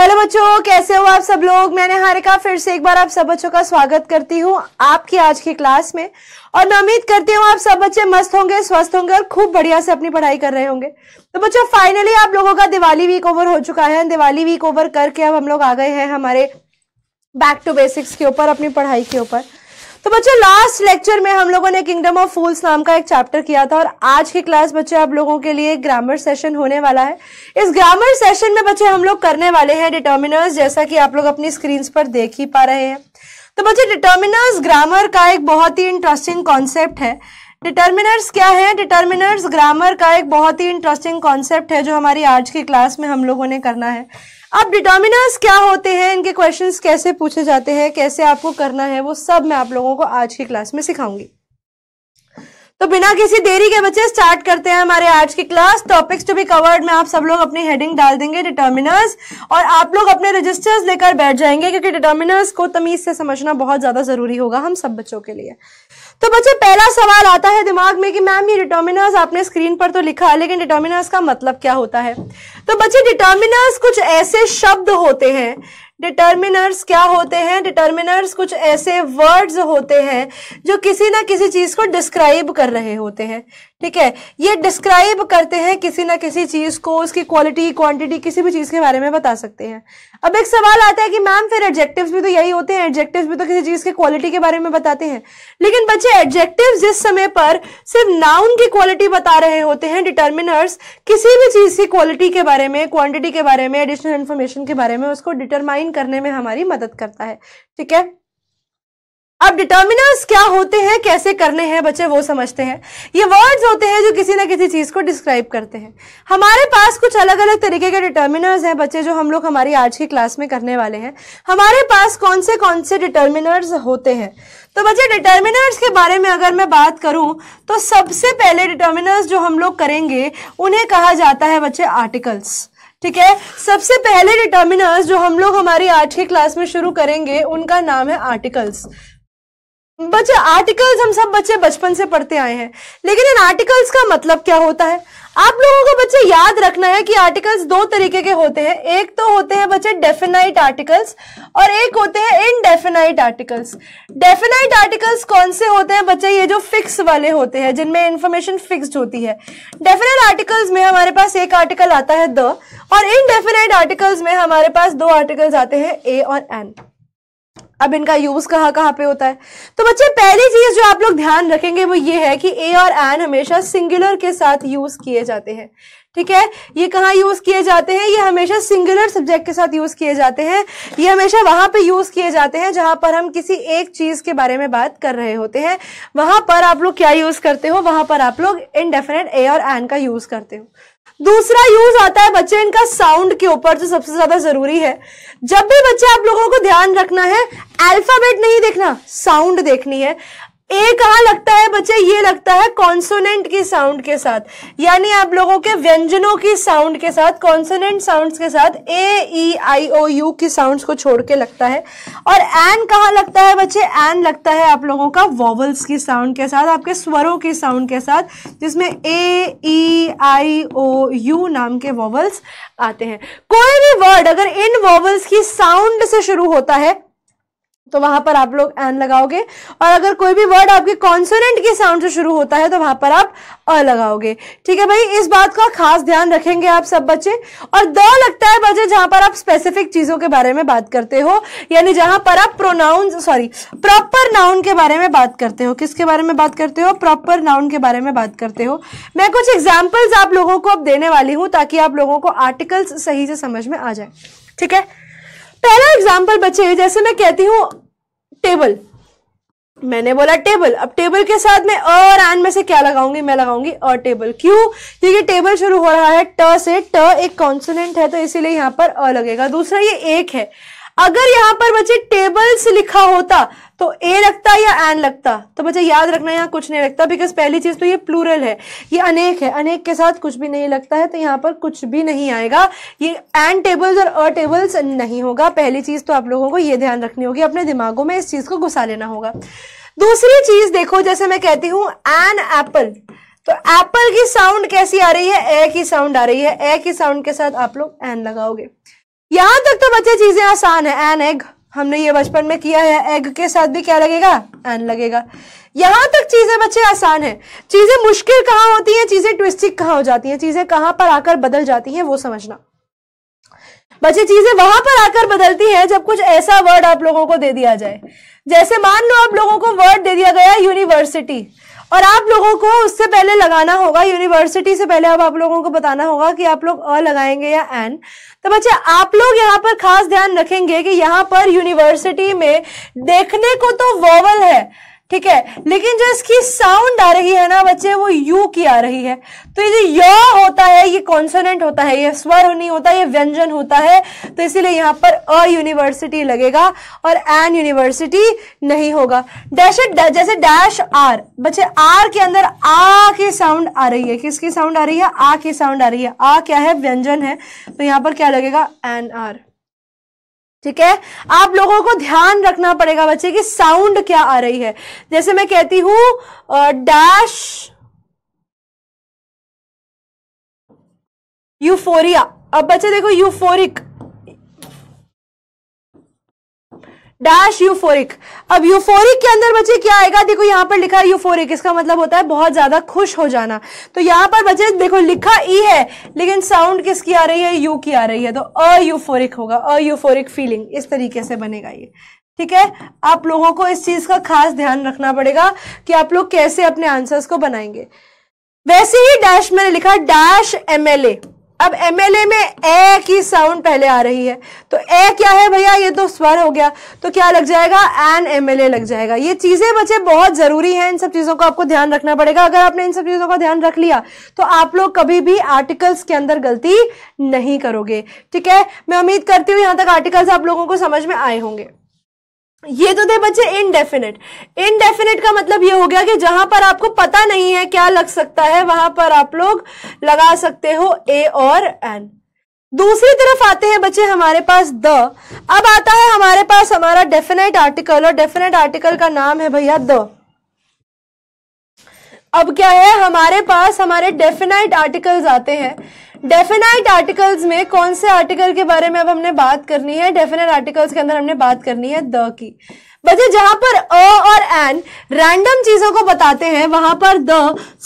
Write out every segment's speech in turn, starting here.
hello बच्चों कैसे हो आप सब लोग मैंने हारिका फिर से एक बार आप सब बच्चों का स्वागत करती हूँ आपकी आज की क्लास में और मैं उम्मीद करती हूँ आप सब बच्चे मस्त होंगे स्वस्थ होंगे और खूब बढ़िया से अपनी पढ़ाई कर रहे होंगे तो बच्चों फाइनली आप लोगों का दिवाली वीक ओवर हो चुका है दिवाली वीक ओवर करके अब हम लोग आ गए हैं हमारे बैक टू बेसिक्स के ऊपर अपनी पढ़ाई के ऊपर तो बच्चों लास्ट लेक्चर में हम लोगों ने किंगडम ऑफ फूल्स नाम का एक चैप्टर किया था और आज की क्लास बच्चे आप लोगों के लिए ग्रामर सेशन होने वाला है इस ग्रामर सेशन में बच्चे हम लोग करने वाले हैं डिटर्मिनर्स जैसा कि आप लोग अपनी स्क्रीन पर देख ही पा रहे हैं तो बच्चे डिटर्मिनर्स ग्रामर का एक बहुत ही इंटरेस्टिंग कॉन्सेप्ट है डिटर्मिनर्स क्या है डिटर्मिनर्स ग्रामर का एक बहुत ही इंटरेस्टिंग कॉन्सेप्ट है जो हमारी आज की क्लास में हम लोगों ने करना है अब डिटर्मिनर्स क्या होते हैं इनके क्वेश्चंस कैसे पूछे जाते हैं कैसे आपको करना है वो सब मैं आप लोगों को आज की क्लास में सिखाऊंगी तो बिना किसी देरी के बच्चे स्टार्ट करते हैं हमारे आज की class topics to be covered में आप सब लोग अपनी हेडिंग डाल देंगे डिटर्मिनर्स और आप लोग अपने रजिस्टर्स लेकर बैठ जाएंगे क्योंकि डिटर्मिनर्स को तमीज से समझना बहुत ज्यादा जरूरी होगा हम सब बच्चों के लिए तो बच्चे पहला सवाल आता है दिमाग में कि मैम ये डिटर्मिनर्स आपने स्क्रीन पर तो लिखा लेकिन डिटर्मिनर्स का मतलब क्या होता है तो बच्चे डिटर्मिनर्स कुछ ऐसे शब्द होते हैं डिटर्मिनर्स क्या होते हैं डिटर्मिनर्स कुछ ऐसे वर्ड्स होते हैं जो किसी ना किसी चीज़ को डिस्क्राइब कर रहे होते हैं ठीक है ये डिस्क्राइब करते हैं किसी ना किसी चीज को उसकी क्वालिटी क्वांटिटी किसी भी चीज के बारे में बता सकते हैं अब एक सवाल आता है कि मैम फिर एडजेक्टिव्स भी तो यही होते हैं एडजेक्टिव्स भी तो किसी चीज के क्वालिटी के बारे में बताते हैं लेकिन बच्चे एडजेक्टिव्स जिस समय पर सिर्फ नाउन की क्वालिटी बता रहे होते हैं डिटर्मिनर्स किसी भी चीज की क्वालिटी के बारे में क्वांटिटी के बारे में एडिशनल इन्फॉर्मेशन के बारे में उसको डिटरमाइन करने में हमारी मदद करता है ठीक है अब डिटर्मिनर्स क्या होते हैं कैसे करने हैं बच्चे वो समझते हैं ये वर्ड्स होते हैं जो किसी ना किसी चीज़ को डिस्क्राइब करते हैं हमारे पास कुछ अलग अलग तरीके के डिटर्मिनर्स हैं बच्चे जो हम लोग हमारी आज की क्लास में करने वाले हैं हमारे पास कौन से कौन से डिटर्मिनर्स होते हैं तो बच्चे डिटर्मिनर्स के बारे में अगर मैं बात करूं तो सबसे पहले डिटर्मिनर्स जो हम लोग करेंगे उन्हें कहा जाता है बच्चे आर्टिकल्स ठीक है सबसे पहले डिटर्मिनर्स जो हम लोग हमारी आज की क्लास में शुरू करेंगे उनका नाम है आर्टिकल्स बच्चे आर्टिकल्स हम सब बच्चे बचपन से पढ़ते आए हैं लेकिन इन आर्टिकल्स का मतलब क्या होता है आप लोगों को बच्चे याद रखना है कि आर्टिकल्स दो तरीके के होते हैं एक तो होते हैं बच्चे डेफिनाइट आर्टिकल्स और एक होते हैं इनडेफिनाइट आर्टिकल्स डेफिनाइट आर्टिकल्स कौन से होते हैं बच्चे ये जो फिक्स वाले होते हैं जिनमें इंफॉर्मेशन फिक्सड होती है डेफिनेट आर्टिकल्स में हमारे पास एक आर्टिकल आता है द और इनडेफिनेट आर्टिकल्स में हमारे पास दो आर्टिकल्स आते हैं ए और एन अब इनका यूज कहाँ कहाँ पे होता है तो बच्चे पहली चीज जो आप लोग ध्यान रखेंगे वो ये है कि ए और एन हमेशा सिंगुलर के साथ यूज किए जाते हैं ठीक है ये कहाँ यूज किए जाते हैं ये हमेशा सिंगुलर सब्जेक्ट के साथ यूज किए जाते हैं ये हमेशा वहां पे यूज किए जाते हैं जहां पर हम किसी एक चीज के बारे में बात कर रहे होते हैं वहां पर आप लोग क्या यूज करते हो वहां पर आप लोग इनडेफिनेट ए और एन का यूज करते हो दूसरा यूज आता है बच्चे इनका साउंड के ऊपर जो सबसे ज्यादा जरूरी है जब भी बच्चे आप लोगों को ध्यान रखना है अल्फाबेट नहीं देखना साउंड देखनी है ए कहा लगता है बच्चे ये लगता है कॉन्सोनेंट की साउंड के साथ यानी आप लोगों के व्यंजनों की साउंड के साथ कॉन्सोनेंट साउंड्स के साथ ए ई आई ओ यू की साउंड्स को छोड़ के लगता है और एन कहा लगता है बच्चे एन लगता है आप लोगों का वॉवल्स की साउंड के साथ आपके स्वरों की साउंड के साथ जिसमें ए ई आई ओ यू नाम के वॉवल्स आते हैं कोई भी वर्ड अगर इन वॉवल्स की साउंड से शुरू होता है तो वहां पर आप लोग एन लगाओगे और अगर कोई भी वर्ड आपके कॉन्सोनेंट के साउंड से शुरू होता है तो वहां पर आप अ लगाओगे ठीक है भाई इस बात का खास ध्यान रखेंगे आप सब बच्चे और द लगता है बच्चे जहां पर आप स्पेसिफिक चीजों के बारे में बात करते हो यानी जहां पर आप प्रोनाउन सॉरी प्रॉपर नाउन के बारे में बात करते हो किसके बारे में बात करते हो प्रॉपर नाउन के बारे में बात करते हो मैं कुछ एग्जाम्पल्स आप लोगों को अब देने वाली हूँ ताकि आप लोगों को आर्टिकल्स सही से समझ में आ जाए ठीक है पहला एग्जाम्पल बच्चे जैसे मैं कहती हूँ टेबल मैंने बोला टेबल अब टेबल के साथ में और एन में से क्या लगाऊंगी मैं लगाऊंगी और टेबल क्यों क्योंकि टेबल शुरू हो रहा है ट से ट एक कॉन्सोनेंट है तो इसीलिए यहाँ पर अ लगेगा दूसरा ये एक है अगर यहां पर बच्चे टेबल्स लिखा होता तो ए लगता या एन लगता तो बच्चे याद रखना यहाँ कुछ नहीं लगता बिकॉज पहली चीज तो ये प्लूरल है ये अनेक है अनेक के साथ कुछ भी नहीं लगता है तो यहाँ पर कुछ भी नहीं आएगा ये एन टेबल्स और अ टेबल्स नहीं होगा पहली चीज तो आप लोगों को ये ध्यान रखनी होगी अपने दिमागों में इस चीज को घुसा लेना होगा दूसरी चीज देखो जैसे मैं कहती हूं एन एप्पल तो एप्पल की साउंड कैसी आ रही है ए की साउंड आ रही है ए की साउंड के साथ आप लोग एन लगाओगे यहां तक तो बच्चे चीजें आसान है एन एग हमने ये बचपन में किया है एग के साथ भी क्या लगेगा एन लगेगा यहाँ तक चीज़ें बच्चे आसान है चीज़ें मुश्किल कहाँ होती हैं चीज़ें ट्विस्टिक कहां हो जाती हैं चीज़ें कहाँ पर आकर बदल जाती हैं वो समझना बच्चे चीज़ें वहां पर आकर बदलती हैं जब कुछ ऐसा वर्ड आप लोगों को दे दिया जाए जैसे मान लो आप लोगों को वर्ड दे दिया गया यूनिवर्सिटी और आप लोगों को उससे पहले लगाना होगा यूनिवर्सिटी से पहले अब आप लोगों को बताना होगा कि आप लोग अ लगाएंगे या एन तो बच्चे आप लोग यहाँ पर खास ध्यान रखेंगे कि यहाँ पर यूनिवर्सिटी में देखने को तो वॉवल है ठीक है लेकिन जो इसकी साउंड आ रही है ना बच्चे वो यू की आ रही है तो ये जो य होता है ये कॉन्सोनेंट होता है ये स्वर नहीं होता ये व्यंजन होता है तो इसीलिए यहाँ पर अ यूनिवर्सिटी लगेगा और एन यूनिवर्सिटी नहीं होगा डैश जैसे डैश आर बच्चे आर के अंदर आ की साउंड आ रही है किसकी साउंड आ रही है आ की साउंड आ रही है आ क्या है व्यंजन है तो यहाँ पर क्या लगेगा एन आर ठीक है आप लोगों को ध्यान रखना पड़ेगा बच्चे की साउंड क्या आ रही है जैसे मैं कहती हूं डैश यूफोरिया अब बच्चे देखो यूफोरिक डैश यूफोरिक अब यूफोरिक के अंदर बच्चे क्या आएगा देखो यहाँ पर लिखा है यूफोरिक इसका मतलब होता है बहुत ज्यादा खुश हो जाना तो यहाँ पर बच्चे देखो लिखा ई e है लेकिन साउंड किसकी आ रही है यू की आ रही है तो यूफोरिक होगा यूफोरिक फीलिंग इस तरीके से बनेगा ये ठीक है आप लोगों को इस चीज का खास ध्यान रखना पड़ेगा कि आप लोग कैसे अपने आंसर्स को बनाएंगे वैसे ही डैश मैंने लिखा डैश ए अब एमएलए में ए की साउंड पहले आ रही है तो ए क्या है भैया ये तो स्वर हो गया तो क्या लग जाएगा एन एमएलए लग जाएगा ये चीजें बच्चे बहुत जरूरी हैं इन सब चीजों को आपको ध्यान रखना पड़ेगा अगर आपने इन सब चीजों का ध्यान रख लिया तो आप लोग कभी भी आर्टिकल्स के अंदर गलती नहीं करोगे ठीक है मैं उम्मीद करती हूँ यहाँ तक आर्टिकल्स आप लोगों को समझ में आए होंगे ये तो थे बच्चे इनडेफिनेट इनडेफिनेट का मतलब ये हो गया कि जहां पर आपको पता नहीं है क्या लग सकता है वहां पर आप लोग लगा सकते हो ए और एन दूसरी तरफ आते हैं बच्चे हमारे पास द अब आता है हमारे पास हमारा डेफिनेट आर्टिकल और डेफिनेट आर्टिकल का नाम है भैया द अब क्या है हमारे पास हमारे डेफिनेट आर्टिकल्स आते हैं डेफिनाइट आर्टिकल्स में कौन से आर्टिकल के बारे में अब हमने बात करनी है डेफिनेट आर्टिकल्स के अंदर हमने बात करनी है द की बच्चे जहां पर अ और एन रैंडम चीजों को बताते हैं वहां पर द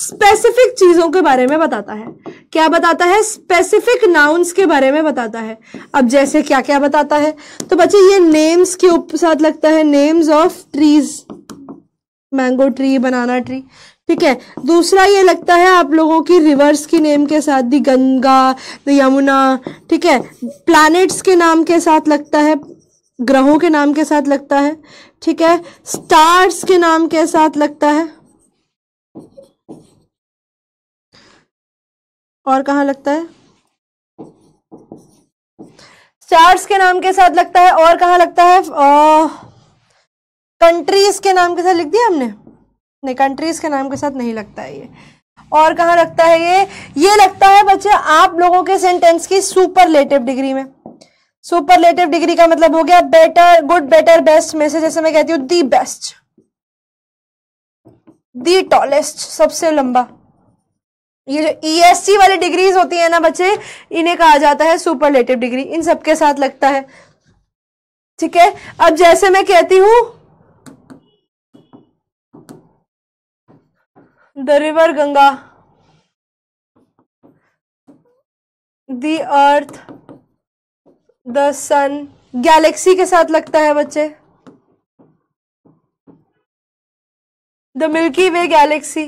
स्पेसिफिक चीजों के बारे में बताता है क्या बताता है स्पेसिफिक नाउन्स के बारे में बताता है अब जैसे क्या क्या बताता है तो बच्चे ये नेम्स के साथ लगता है names of trees mango tree banana tree ठीक है दूसरा ये लगता है आप लोगों की रिवर्स की नेम के साथ दी गंगा द यमुना ठीक है प्लैनेट्स के नाम के साथ लगता है ग्रहों के नाम के साथ लगता है ठीक है स्टार्स के नाम के साथ लगता है और कहा लगता है स्टार्स के नाम के साथ लगता है और कहा लगता है कंट्रीज के नाम के साथ लिख दिया हमने नहीं कंट्रीज़ के नाम के साथ नहीं लगता है ये और कहाँ लगता है ये ये लगता है बच्चे आप लोगों के सेंटेंस की सुपरलेटिव डिग्री में सुपरलेटिव डिग्री का मतलब हो गया बेटर गुड बेटर बेस्ट में से जैसे मैं कहती हूँ दी बेस्ट दी टॉलेस्ट सबसे लंबा ये जो ई एस सी वाली डिग्रीज होती है ना बच्चे इन्हें कहा जाता है सुपरलेटिव डिग्री इन सबके साथ लगता है ठीक है अब जैसे मैं कहती हूं the river Ganga the earth the sun galaxy के साथ लगता है बच्चे द मिल्की वे गैलेक्सी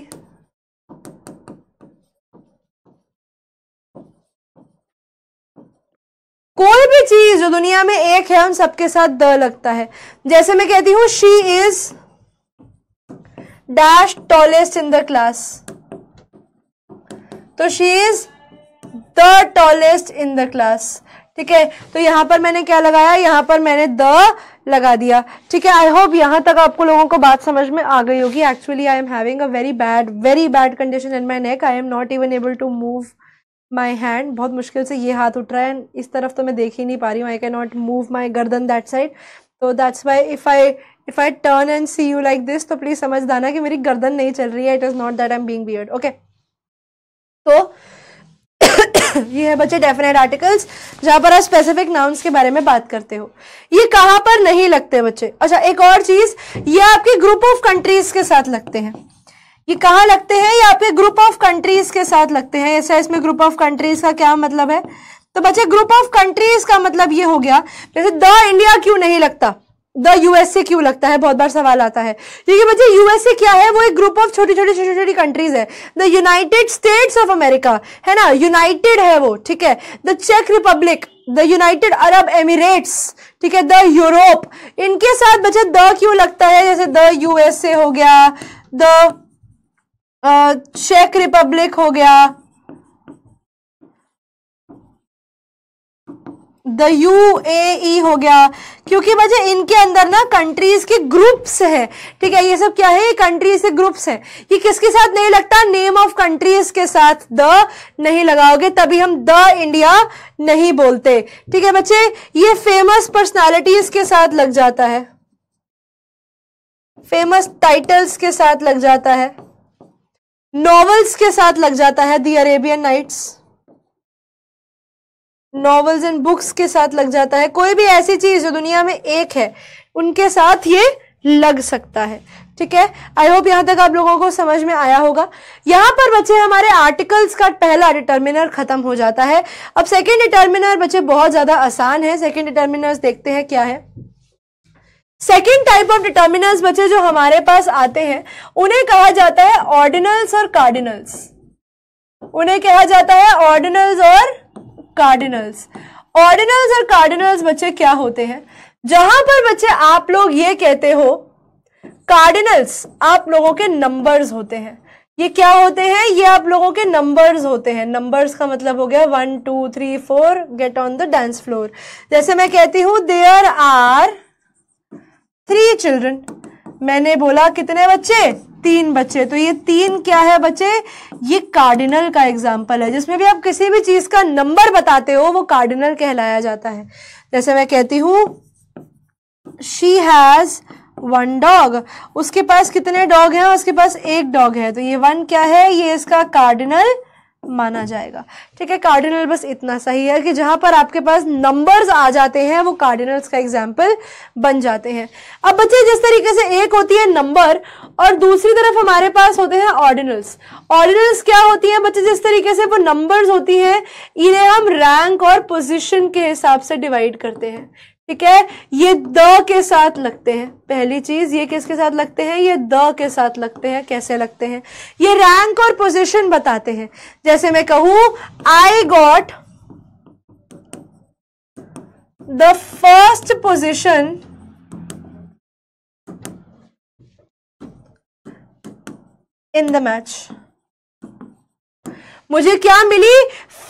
कोई भी चीज जो दुनिया में एक है उन सबके साथ द लगता है जैसे मैं कहती हूं she is dash tallest in the class तो she is the tallest in the class ठीक है तो यहां पर मैंने क्या लगाया यहां पर मैंने द लगा दिया ठीक है आई होप यहां तक आपको लोगों को बात समझ में आ गई होगी actually I am having a very bad very bad condition in my neck I am not even able to move my hand बहुत मुश्किल से ये हाथ उठ रहा है इस तरफ तो मैं देख ही नहीं पा रही हूँ I can not move my गर्दन दैट साइड तो that's why if I if I turn and see you like this तो प्लीज़ समझ दाना कि मेरी गर्दन नहीं चल रही है it is not that I am being weird okay तो ये है बच्चे डेफिनेट आर्टिकल्स जहां पर आप स्पेसिफिक नाउन्स के बारे में बात करते हो ये कहां पर नहीं लगते बच्चे अच्छा एक और चीज़ ये आपके ग्रुप ऑफ कंट्रीज के साथ लगते हैं ये कहाँ लगते हैं ये आपके ग्रुप ऑफ कंट्रीज के साथ लगते हैं ऐसा इसमें ग्रुप ऑफ कंट्रीज का क्या मतलब है तो बच्चे ग्रुप ऑफ कंट्रीज का मतलब ये हो गया जैसे द इंडिया क्यों नहीं लगता द यूएसए क्यों लगता है बहुत बार सवाल आता है क्योंकि बच्चे यूएसए क्या है वो एक ग्रुप ऑफ छोटी छोटी छोटी छोटी कंट्रीज है the United States of America है ना यूनाइटेड है वो ठीक है द चेक Republic the United Arab Emirates ठीक है द यूरोप इनके साथ बच्चे द क्यों लगता है जैसे द यूएसए हो गया द चेक रिपब्लिक हो गया द यू ए हो गया क्योंकि बच्चे इनके अंदर ना कंट्रीज के ग्रुप्स है ठीक है ये सब क्या है कंट्रीज के ग्रुप्स है ये किसके साथ नहीं लगता नेम ऑफ कंट्रीज के साथ द नहीं लगाओगे तभी हम द इंडिया नहीं बोलते ठीक है बच्चे ये फेमस पर्सनालिटीज के साथ लग जाता है फेमस टाइटल्स के साथ लग जाता है नॉवेल्स के साथ लग जाता है the Arabian Nights novels and books के साथ लग जाता है कोई भी ऐसी चीज़ जो दुनिया में एक है उनके साथ ये लग सकता है ठीक है आई होप यहाँ तक आप लोगों को समझ में आया होगा यहाँ पर बच्चे हमारे आर्टिकल्स का पहला डिटर्मिनर खत्म हो जाता है अब सेकेंड डिटर्मिनर बच्चे बहुत ज़्यादा आसान है सेकेंड डिटर्मिनर्स देखते हैं क्या है सेकेंड टाइप ऑफ डिटर्मिनर्स बच्चे जो हमारे पास आते हैं उन्हें कहा जाता है ऑर्डिनल्स और कार्डिनल्स उन्हें कहा जाता है ऑर्डिनल्स और कार्डिनल्स ऑर्डिनल्स और कार्डिनल्स बच्चे क्या होते हैं जहां पर बच्चे आप लोग ये कहते हो कार्डिनल्स आप लोगों के नंबर्स होते हैं ये क्या होते हैं ये आप लोगों के नंबर्स होते हैं नंबर्स का मतलब हो गया one two three four get on the dance floor जैसे मैं कहती हूं देयर आर थ्री चिल्ड्रन मैंने बोला कितने बच्चे तीन बच्चे तो ये तीन क्या है बच्चे ये कार्डिनल का एग्जाम्पल है जिसमें भी आप किसी भी चीज का नंबर बताते हो वो कार्डिनल कहलाया जाता है जैसे मैं कहती हूं शी हैज वन डॉग उसके पास कितने डॉग हैं उसके पास एक डॉग है तो ये वन क्या है ये इसका कार्डिनल माना जाएगा ठीक है कार्डिनल बस इतना सही है कि जहाँ पर आपके पास नंबर्स आ जाते हैं वो कार्डिनल्स का एग्जाम्पल बन जाते हैं अब बच्चे जिस तरीके से एक होती है नंबर और दूसरी तरफ हमारे पास होते हैं ऑर्डिनल्स ऑर्डिनल्स क्या होती हैं बच्चे जिस तरीके से वो नंबर्स होती हैं इन्हें हम रैंक और पोजिशन के हिसाब से डिवाइड करते हैं ठीक है ये द के साथ लगते हैं पहली चीज ये किसके साथ लगते हैं ये द के साथ लगते हैं कैसे लगते हैं ये रैंक और पोजीशन बताते हैं जैसे मैं कहूं I got the first position in the match मुझे क्या मिली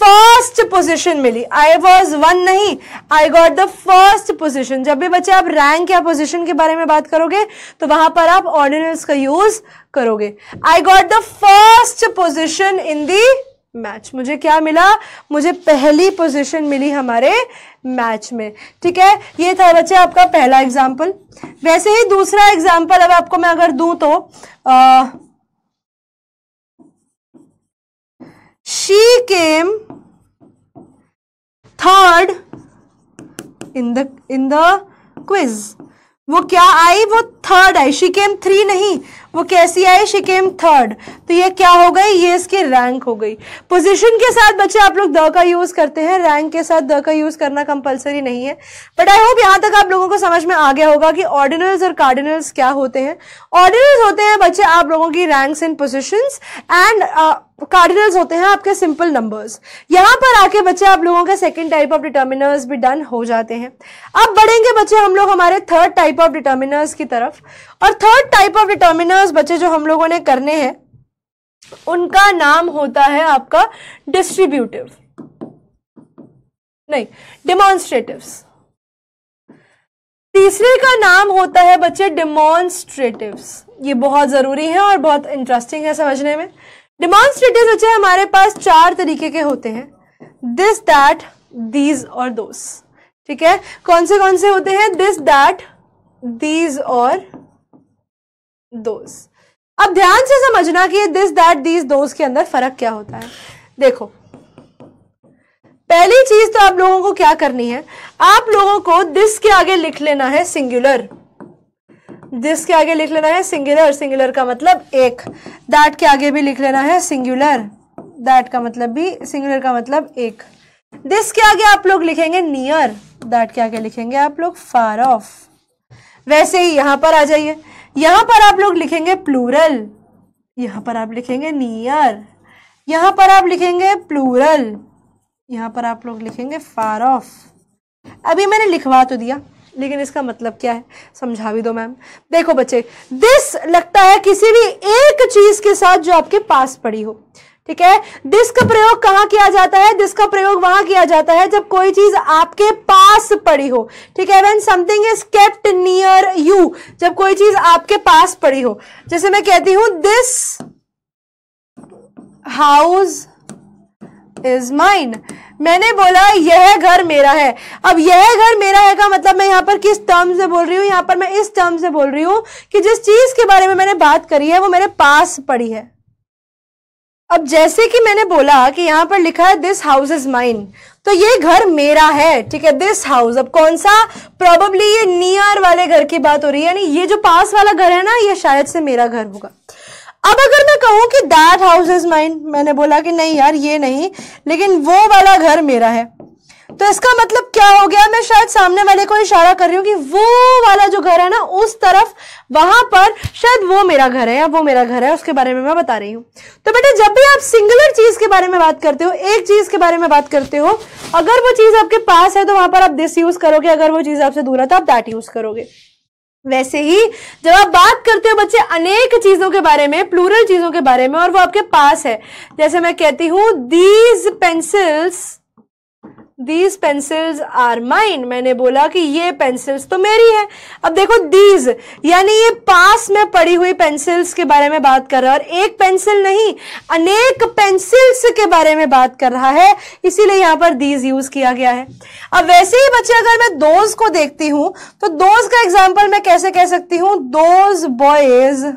फर्स्ट पोजीशन मिली आई वॉज वन नहीं I got the first position जब भी बच्चे आप रैंक या पोजीशन के बारे में बात करोगे तो वहां पर आप ऑर्डिनेंस का यूज करोगे I got the first position in the match मुझे क्या मिला मुझे पहली पोजीशन मिली हमारे मैच में ठीक है ये था बच्चे आपका पहला एग्जाम्पल वैसे ही दूसरा एग्जाम्पल अब आपको मैं अगर दू तो आ, she came third in the in the quiz वो क्या आई वो third I she came three नहीं वो कैसी आई शी केम थर्ड तो ये क्या हो गई ये इसकी रैंक हो गई पोजीशन के साथ बच्चे आप लोग द का यूज़ करते हैं रैंक के साथ द का यूज़ करना कंपलसरी नहीं है बट आई होप यहां तक आप लोगों को समझ में आ गया होगा कि ऑर्डिनल्स और कार्डिनल्स क्या होते हैं ऑर्डिनल्स होते हैं बच्चे आप लोगों की ranks and position and cardinals होते हैं आपके सिंपल नंबर्स यहाँ पर आके बच्चे आप लोगों के सेकंड टाइप ऑफ डिटर्मिनर्स भी डन हो जाते हैं अब बढ़ेंगे बच्चे हम लोग हमारे थर्ड टाइप ऑफ डिटर्मिनर्स की तरफ और थर्ड टाइप ऑफ डिटर्मिनर्स बच्चे जो हम लोगों ने करने हैं उनका नाम होता है आपका डिस्ट्रीब्यूटिव नहीं डिमॉन्स्ट्रेटिव तीसरे का नाम होता है बच्चे डिमॉन्स्ट्रेटिव ये बहुत ज़रूरी है और बहुत इंटरेस्टिंग है समझने में डिमॉन्स्ट्रेटिव बच्चे हमारे पास चार तरीके के होते हैं दिस दैट दीज और दोस ठीक है कौन से कौन से होते हैं दिस दैट दीज और दोस अब ध्यान से समझना कि दिस दैट दीज दोस के अंदर फर्क क्या होता है देखो पहली चीज तो आप लोगों को क्या करनी है आप लोगों को दिस के आगे लिख लेना है सिंगुलर दिस के आगे लिख लेना है सिंगुलर सिंगुलर का मतलब एक दैट के आगे भी लिख लेना है सिंगुलर दैट का मतलब भी सिंगुलर का मतलब एक दिस के आगे आप लोग लिखेंगे नियर दैट के आगे लिखेंगे आप लोग फार ऑफ वैसे ही यहां पर आ जाइए यहां पर आप लोग लिखेंगे प्लूरल यहां पर आप लिखेंगे नियर यहां पर आप लिखेंगे प्लूरल यहाँ पर आप लोग लिखेंगे फार ऑफ अभी मैंने लिखवा तो दिया लेकिन इसका मतलब क्या है समझा भी दो मैम देखो बच्चे दिस लगता है किसी भी एक चीज के साथ जो आपके पास पड़ी हो ठीक है दिस का प्रयोग कहाँ किया जाता है दिस का प्रयोग वहां किया जाता है जब कोई चीज आपके पास पड़ी हो ठीक है when something is kept near you जब कोई चीज आपके पास पड़ी हो जैसे मैं कहती हूं दिस हाउस इज माइन मैंने बोला यह घर मेरा है अब यह घर मेरा है का मतलब मैं यहाँ पर किस टर्म से बोल रही हूँ यहाँ पर मैं इस टर्म से बोल रही हूँ कि जिस चीज के बारे में मैंने बात करी है वो मेरे पास पड़ी है अब जैसे कि मैंने बोला कि यहाँ पर लिखा है दिस हाउस इज माइन तो ये घर मेरा है ठीक है दिस हाउस अब कौन सा प्रॉबली ये नियर वाले घर की बात हो रही है यानी ये जो पास वाला घर है ना ये शायद से मेरा घर होगा अब अगर मैं कहूँ कि दैट हाउस इज माइन मैंने बोला कि नहीं यार ये नहीं लेकिन वो वाला घर मेरा है तो इसका मतलब क्या हो गया मैं शायद सामने वाले को इशारा कर रही हूँ कि वो वाला जो घर है ना उस तरफ वहां पर शायद वो मेरा घर है या वो मेरा घर है उसके बारे में मैं बता रही हूँ तो बेटा जब भी आप सिंगुलर चीज के बारे में बात करते हो एक चीज के बारे में बात करते हो अगर वो चीज आपके पास है तो वहां पर आप दिस यूज करोगे अगर वो चीज आपसे दूर है तो आप दैट यूज करोगे वैसे ही जब आप बात करते हो बच्चे अनेक चीजों के बारे में प्लूरल चीजों के बारे में और वो आपके पास है जैसे मैं कहती हूं these pencils these pencils are mine मैंने बोला कि ये पेंसिल्स तो मेरी है अब देखो दीज यानी ये पास में पड़ी हुई पेंसिल्स के बारे में बात कर रहा है और एक पेंसिल नहीं अनेक पेंसिल्स के बारे में बात कर रहा है इसीलिए यहाँ पर दीज यूज किया गया है अब वैसे ही बच्चे अगर मैं दोज को देखती हूँ तो दोज का एग्जाम्पल मैं कैसे कह सकती हूँ दोज बॉयज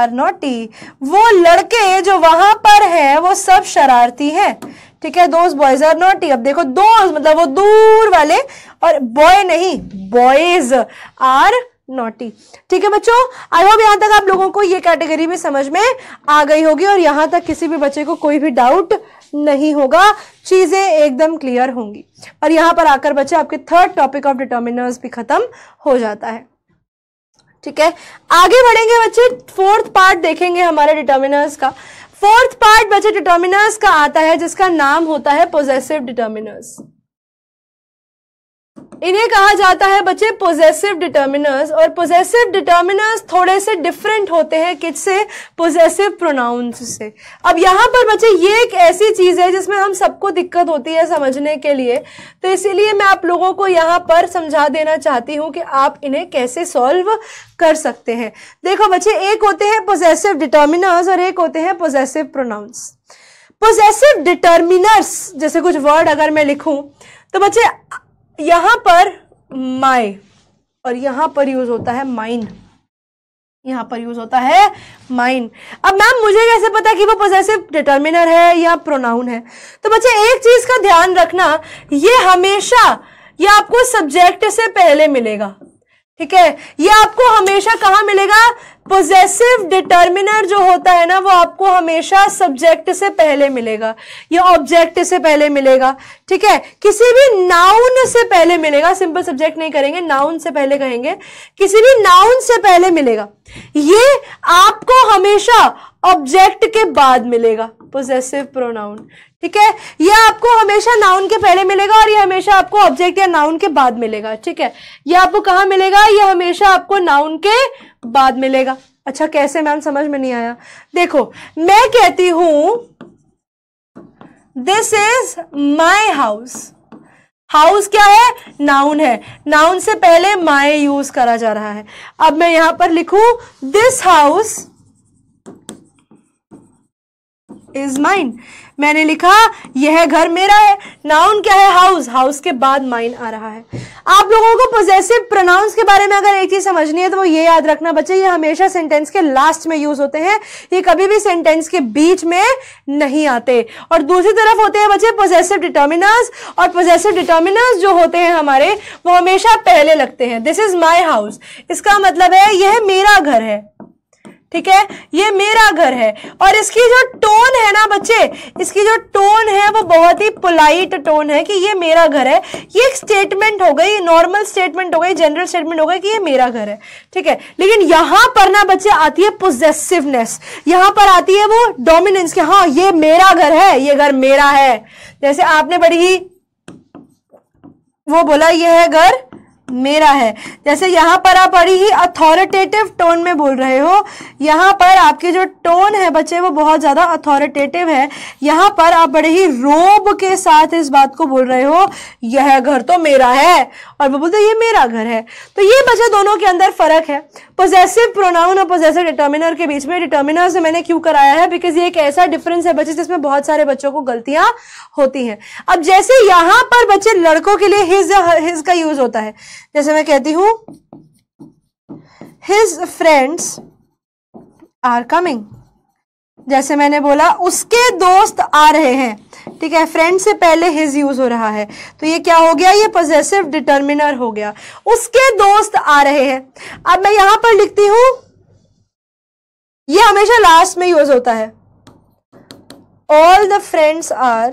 आर नॉटी वो लड़के जो वहां पर है वो सब शरारती है ठीक है दोज बॉयज आर नॉट अब देखो दोज मतलब वो दूर वाले और बॉय नहीं बॉयज आर नॉटी ठीक है बच्चों आई होप यहां तक आप लोगों को ये कैटेगरी भी समझ में आ गई होगी और यहां तक किसी भी बच्चे को कोई भी डाउट नहीं होगा चीज़ें एकदम क्लियर होंगी और यहां पर आकर बच्चे आपके थर्ड टॉपिक ऑफ डिटर्मिनर्स भी खत्म हो जाता है ठीक है आगे बढ़ेंगे बच्चे फोर्थ पार्ट देखेंगे हमारे डिटर्मिनर्स का फोर्थ पार्ट बचे डिटर्मिनर्स का आता है जिसका नाम होता है पोजेसिव डिटर्मिनर्स इन्हें कहा जाता है बच्चे पोजेसिव डिटर्मिनर्स और पोजेसिव डिटर्मिनर्स थोड़े से डिफरेंट होते हैं किस से पोजेसिव प्रोनाउंस से अब यहाँ पर बच्चे ये एक ऐसी चीज़ है जिसमें हम सबको दिक्कत होती है समझने के लिए तो इसीलिए मैं आप लोगों को यहाँ पर समझा देना चाहती हूँ कि आप इन्हें कैसे सॉल्व कर सकते हैं देखो बच्चे एक होते हैं पोजेसिव डिटर्मिनर्स और एक होते हैं पोजेसिव प्रोनाउंस पोजेसिव डिटर्मिनर्स जैसे कुछ वर्ड अगर मैं लिखूं तो बच्चे यहां पर माई और यहां पर यूज होता है माइन यहां पर यूज होता है माइन अब मैम मुझे कैसे पता कि वो पोजेसिव डिटर्मिनर है या प्रोनाउन है तो बच्चे एक चीज का ध्यान रखना ये हमेशा ये आपको सब्जेक्ट से पहले मिलेगा ठीक है ये आपको हमेशा कहा मिलेगा पोजेसिव डिटर्मिनर जो होता है ना वो आपको हमेशा सब्जेक्ट से पहले मिलेगा या ऑब्जेक्ट से पहले मिलेगा ठीक है किसी भी नाउन से पहले मिलेगा सिंपल सब्जेक्ट नहीं करेंगे नाउन से पहले कहेंगे किसी भी नाउन से पहले मिलेगा ये आपको हमेशा ऑब्जेक्ट के बाद मिलेगा पोजेसिव प्रोनाउन ठीक है यह आपको हमेशा नाउन के पहले मिलेगा और यह हमेशा आपको ऑब्जेक्ट या नाउन के बाद मिलेगा ठीक है यह आपको कहा मिलेगा यह हमेशा आपको नाउन के बाद मिलेगा अच्छा कैसे मैम समझ में नहीं आया देखो मैं कहती हूं this is my house house क्या है नाउन है नाउन से पहले माई यूज करा जा रहा है अब मैं यहां पर लिखू दिस हाउस इज माइन मैंने लिखा यह घर मेरा है नाउन क्या है हाउस हाउस के बाद माइन आ रहा है आप लोगों को पोजेसिव प्रोनाउंस के बारे में अगर एक चीज समझनी है तो वो ये याद रखना बच्चे ये हमेशा सेंटेंस के लास्ट में यूज होते हैं ये कभी भी सेंटेंस के बीच में नहीं आते और दूसरी तरफ होते हैं बच्चे पोजेसिव डिटर्मिनर्स और पोजेसिव डिटर्मिनर्स जो होते हैं हमारे वो हमेशा पहले लगते हैं दिस इज माई हाउस इसका मतलब है यह मेरा घर है ठीक है ये मेरा घर है और इसकी जो टोन है ना बच्चे इसकी जो टोन है वो बहुत ही पोलाइट टोन है कि ये मेरा घर है ये एक स्टेटमेंट हो गई नॉर्मल स्टेटमेंट हो गई जनरल स्टेटमेंट हो गई कि ये मेरा घर है ठीक है लेकिन यहां पर ना बच्चे आती है पोजेसिवनेस यहां पर आती है वो डोमिनेंस की हाँ ये मेरा घर है ये घर मेरा है जैसे आपने बड़ी ही वो बोला ये है घर मेरा है जैसे यहाँ पर आप बड़ी ही अथॉरिटेटिव टोन में बोल रहे हो यहाँ पर आपके जो टोन है बच्चे वो बहुत ज़्यादा अथॉरिटेटिव है यहाँ पर आप बड़े ही रोब के साथ इस बात को बोल रहे हो यह घर तो मेरा है और वो बोलते ये मेरा घर है तो ये बच्चे दोनों के अंदर फ़र्क है पोजेसिव प्रोनाउन और पोजेसिव डिटर्मिनर के बीच में डिटर्मिनर से मैंने क्यों कराया है बिकॉज ये एक ऐसा डिफरेंस है बच्चे जिसमें बहुत सारे बच्चों को गलतियां होती हैं अब जैसे यहां पर बच्चे लड़कों के लिए हिज हिज का यूज होता है जैसे मैं कहती हूं हिज फ्रेंड्स आर कमिंग जैसे मैंने बोला उसके दोस्त आ रहे हैं ठीक है फ्रेंड से पहले हिज यूज हो रहा है तो ये क्या हो गया ये पोजेसिव डिटर्मिनर हो गया उसके दोस्त आ रहे हैं अब मैं यहां पर लिखती हूं ये हमेशा लास्ट में यूज होता है all the friends are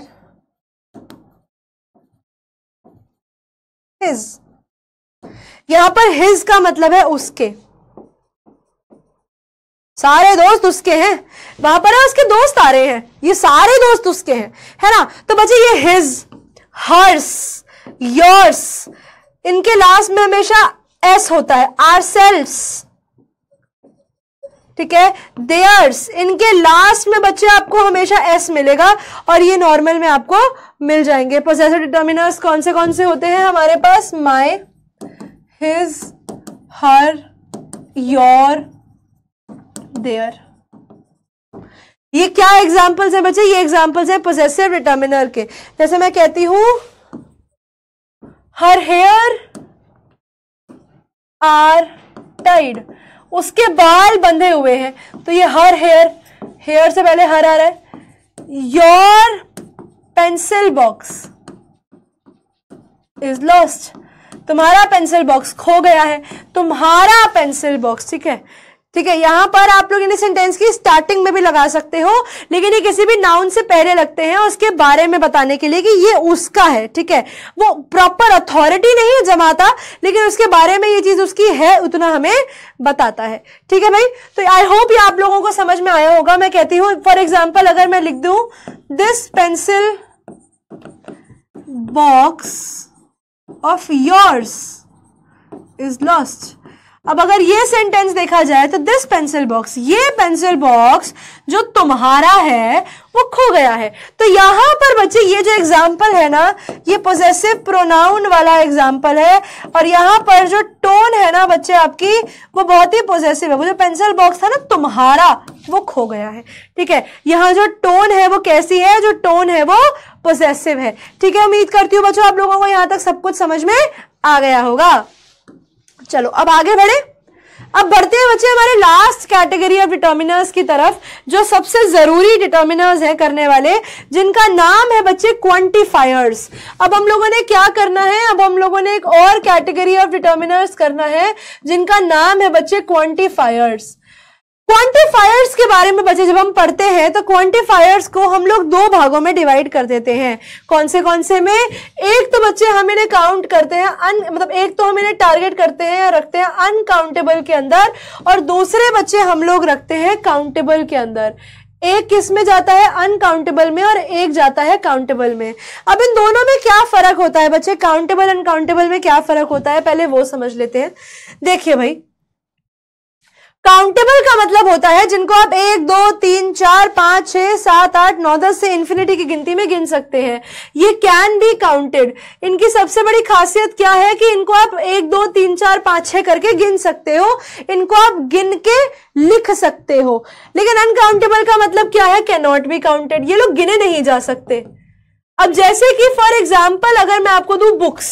his यहां पर हिज का मतलब है उसके सारे दोस्त उसके हैं वहां पर है उसके दोस्त आ रहे हैं ये सारे दोस्त उसके हैं है ना तो बच्चे ये हिज हर्स योर्स इनके लास्ट में हमेशा एस होता है आर सेल्स ठीक है देयर्स इनके लास्ट में बच्चे आपको हमेशा एस मिलेगा और ये नॉर्मल में आपको मिल जाएंगे पोजेसिव डिटर्मिनर्स कौन से कौन से होते हैं हमारे पास my his her your their ये क्या एग्जाम्पल्स है बच्चे ये एग्जाम्पल्स है पोजेसिव डिटर्मिनर के जैसे मैं कहती हूं हर हेयर आर टाइड उसके बाल बंधे हुए हैं तो ये हर हेयर हेयर से पहले हर आ रहा है your pencil box is lost तुम्हारा पेंसिल बॉक्स खो गया है तुम्हारा पेंसिल बॉक्स ठीक है ठीक है यहां पर आप लोग इन्हें सेंटेंस की स्टार्टिंग में भी लगा सकते हो लेकिन ये किसी भी नाउन से पहले लगते हैं उसके बारे में बताने के लिए कि ये उसका है ठीक है वो प्रॉपर अथॉरिटी नहीं जमाता लेकिन उसके बारे में ये चीज उसकी है उतना हमें बताता है ठीक है भाई तो आई होप ये आप लोगों को समझ में आया होगा मैं कहती हूँ फॉर एग्जाम्पल अगर मैं लिख दू this pencil box of yours is lost अब अगर ये सेंटेंस देखा जाए तो दिस पेंसिल बॉक्स ये पेंसिल बॉक्स जो तुम्हारा है वो खो गया है तो यहाँ पर बच्चे ये जो एग्जाम्पल है ना ये पोजेसिव प्रोनाउन वाला एग्जाम्पल है और यहाँ पर जो टोन है ना बच्चे आपकी वो बहुत ही पोजेसिव है वो जो पेंसिल बॉक्स था ना तुम्हारा वो खो गया है ठीक है यहाँ जो टोन है वो कैसी है जो टोन है वो पोजेसिव है ठीक है उम्मीद करती हूँ बच्चों आप लोगों को यहाँ तक सब कुछ समझ में आ गया होगा चलो अब आगे बढ़े अब बढ़ते हैं बच्चे हमारे लास्ट कैटेगरी ऑफ डिटर्मिनर्स की तरफ जो सबसे जरूरी डिटर्मिनर्स हैं करने वाले जिनका नाम है बच्चे क्वांटिफायर्स अब हम लोगों ने क्या करना है अब हम लोगों ने एक और कैटेगरी ऑफ डिटर्मिनर्स करना है जिनका नाम है बच्चे क्वांटिफायर्स क्वांटिफायर्स के बारे में बच्चे जब हम पढ़ते हैं तो क्वांटिफायर्स को हम लोग दो भागों में डिवाइड कर देते हैं कौन से कौन से में एक तो बच्चे हम इन्हें काउंट करते हैं अन मतलब एक तो हम इन्हें टारगेट करते हैं रखते हैं अनकाउंटेबल के अंदर और दूसरे बच्चे हम लोग रखते हैं काउंटेबल के अंदर एक किस में जाता है अनकाउंटेबल में और एक जाता है काउंटेबल में अब इन दोनों में क्या फर्क होता है बच्चे काउंटेबल अनकाउंटेबल में क्या फर्क होता है पहले वो समझ लेते हैं देखिए भाई काउंटेबल का मतलब होता है जिनको आप एक दो तीन चार पांच छह सात आठ नौ दस से इन्फिनिटी की गिनती में गिन सकते हैं ये कैन बी काउंटेड इनकी सबसे बड़ी खासियत क्या है कि इनको आप एक दो तीन चार पांच छह करके गिन सकते हो इनको आप गिन के लिख सकते हो लेकिन अनकाउंटेबल का मतलब क्या है नॉट बी काउंटेड ये लोग गिने नहीं जा सकते अब जैसे कि फॉर एग्जाम्पल अगर मैं आपको दू बुक्स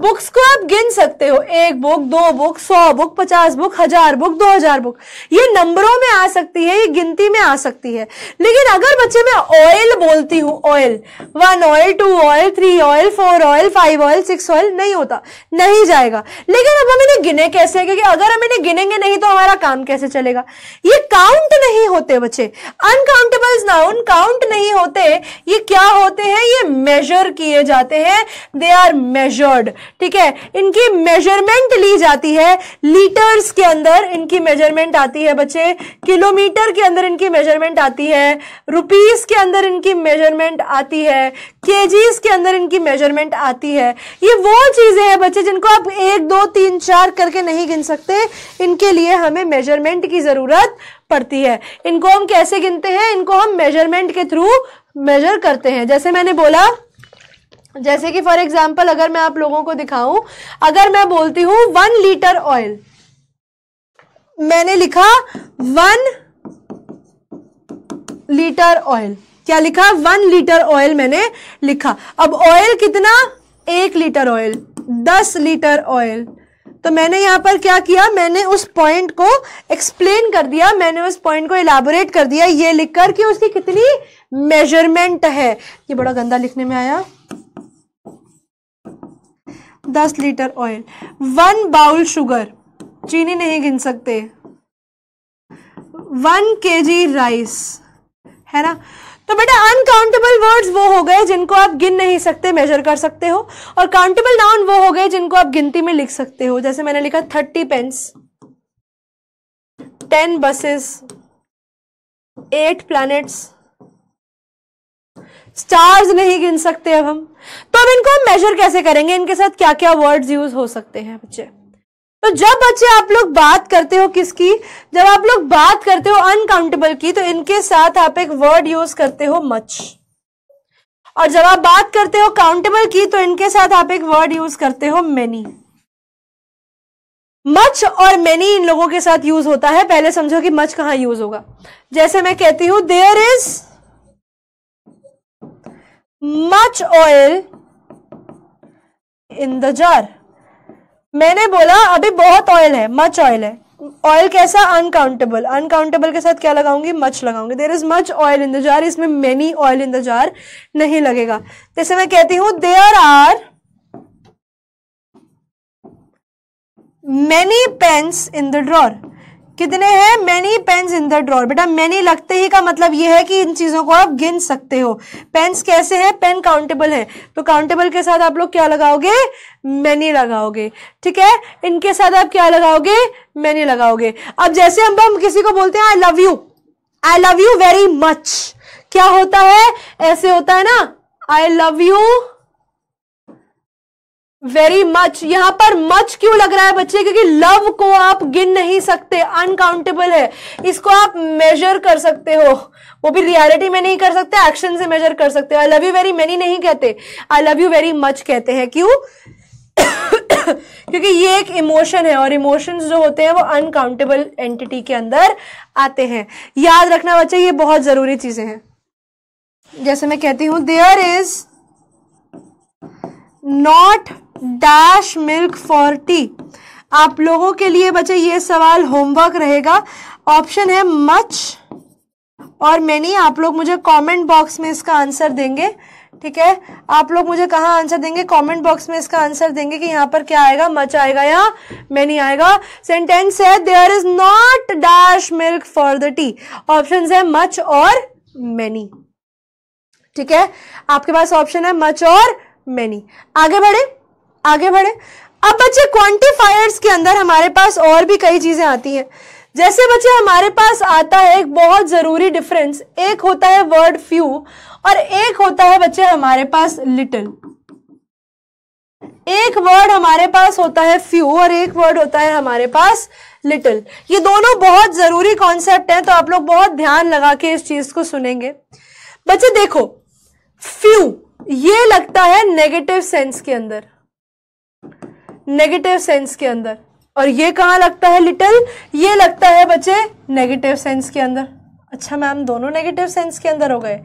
बुक्स को आप गिन सकते हो एक बुक दो बुक सौ बुक पचास बुक हजार बुक दो हजार बुक ये नंबरों में आ सकती है ये गिनती में आ सकती है लेकिन अगर बच्चे मैं ऑयल बोलती हूँ oil one oil two oil three oil four oil five oil six oil नहीं होता नहीं जाएगा लेकिन अब हम इन्हें गिने कैसे क्योंकि अगर हम इन्हें गिनेंगे नहीं तो हमारा काम कैसे चलेगा ये काउंट नहीं होते बच्चे अनकाउंटेबल नाउन काउंट नहीं होते ये क्या होते हैं ये मेजर किए जाते हैं दे आर मेजर्ड ठीक है इनकी मेजरमेंट ली जाती है लीटर्स के अंदर इनकी मेजरमेंट आती है बच्चे किलोमीटर के अंदर इनकी मेजरमेंट आती है रुपीस के अंदर इनकी मेजरमेंट आती है केजीस के अंदर इनकी मेजरमेंट आती है ये वो चीज़ें हैं बच्चे जिनको आप एक दो तीन चार करके नहीं गिन सकते इनके लिए हमें मेजरमेंट की ज़रूरत पड़ती है इनको हम कैसे गिनते हैं इनको हम मेजरमेंट के थ्रू मेजर करते हैं जैसे मैंने बोला जैसे कि फॉर एग्जाम्पल अगर मैं आप लोगों को दिखाऊं अगर मैं बोलती हूं वन लीटर ऑयल मैंने लिखा वन लीटर ऑयल क्या लिखा वन लीटर ऑयल मैंने लिखा अब ऑयल कितना एक लीटर ऑयल दस लीटर ऑयल तो मैंने यहां पर क्या किया मैंने उस पॉइंट को एक्सप्लेन कर दिया मैंने उस पॉइंट को इलाबोरेट कर दिया ये लिखकर कि उसकी कितनी मेजरमेंट है ये बड़ा गंदा लिखने में आया दस litre oil one bowl sugar चीनी नहीं गिन सकते वन के जी राइस है ना तो बेटा अनकाउंटेबल वर्ड्स वो हो गए जिनको आप गिन नहीं सकते मेजर कर सकते हो और काउंटेबल नाउन वो हो गए जिनको आप गिनती में लिख सकते हो जैसे मैंने लिखा thirty pence ten buses eight planets stars नहीं गिन सकते अब हम तो अब इनको हम मेजर कैसे करेंगे इनके साथ क्या क्या वर्ड्स यूज हो सकते हैं बच्चे तो जब बच्चे आप लोग बात करते हो किसकी जब आप लोग बात करते हो अनकाउंटेबल की तो इनके साथ आप एक वर्ड यूज करते हो मच और जब आप बात करते हो काउंटेबल की तो इनके साथ आप एक वर्ड यूज करते हो मेनी मच और मेनी इन लोगों के साथ यूज होता है पहले समझो कि मच कहां यूज होगा जैसे मैं कहती हूं there is much oil in the jar मैंने बोला अभी बहुत ऑयल है मच ऑयल है ऑयल कैसा अनकाउंटेबल अनकाउंटेबल के साथ क्या लगाऊंगी मच लगाऊंगी there is much oil in the jar इसमें many oil in the jar नहीं लगेगा जैसे मैं कहती हूं there are many pens in the drawer कितने हैं many pens in the drawer बेटा मैनी लगते ही का मतलब यह है कि इन चीज़ों को आप गिन सकते हो पेन्स कैसे हैं पेन काउंटेबल है तो काउंटेबल के साथ आप लोग क्या लगाओगे मैनी लगाओगे ठीक है इनके साथ आप क्या लगाओगे मैनी लगाओगे अब जैसे हम हम किसी को बोलते हैं I love you I love you very much क्या होता है ऐसे होता है ना I love you very much यहाँ पर मच क्यों लग रहा है बच्चे क्योंकि लव को आप गिन नहीं सकते अनकाउंटेबल है इसको आप मेजर कर सकते हो वो भी रियलिटी में नहीं कर सकते एक्शन से मेजर कर सकते हो I love you very many नहीं कहते I love you very much कहते हैं क्यों क्योंकि ये एक इमोशन है और इमोशंस जो होते हैं वो अनकाउंटेबल एंटिटी के अंदर आते हैं याद रखना बच्चे ये बहुत जरूरी चीजें हैं जैसे मैं कहती हूं there is not dash milk for tea आप लोगों के लिए बच्चे ये सवाल होमवर्क रहेगा ऑप्शन है मच और मैनी आप लोग मुझे कमेंट बॉक्स में इसका आंसर देंगे ठीक है आप लोग मुझे कहाँ आंसर देंगे कमेंट बॉक्स में इसका आंसर देंगे कि यहाँ पर क्या आएगा मच आएगा या मैनी आएगा सेंटेंस है there is not dash milk for the tea option है मच और मैनी ठीक है आपके पास ऑप्शन है मच और मैनी आगे बढ़े आगे बढ़े अब बच्चे क्वांटिफायर्स के अंदर हमारे पास और भी कई चीज़ें आती हैं जैसे बच्चे हमारे पास आता है एक बहुत ज़रूरी डिफरेंस एक होता है वर्ड फ्यू और एक होता है बच्चे हमारे पास लिटिल एक वर्ड हमारे पास होता है फ्यू और एक वर्ड होता है हमारे पास लिटिल ये दोनों बहुत ज़रूरी कॉन्सेप्ट हैं तो आप लोग बहुत ध्यान लगा के इस चीज़ को सुनेंगे बच्चे देखो फ्यू ये लगता है नेगेटिव सेंस के अंदर नेगेटिव सेंस के अंदर और ये कहाँ लगता है लिटिल ये लगता है बच्चे नेगेटिव सेंस के अंदर अच्छा मैम दोनों नेगेटिव सेंस के अंदर हो गए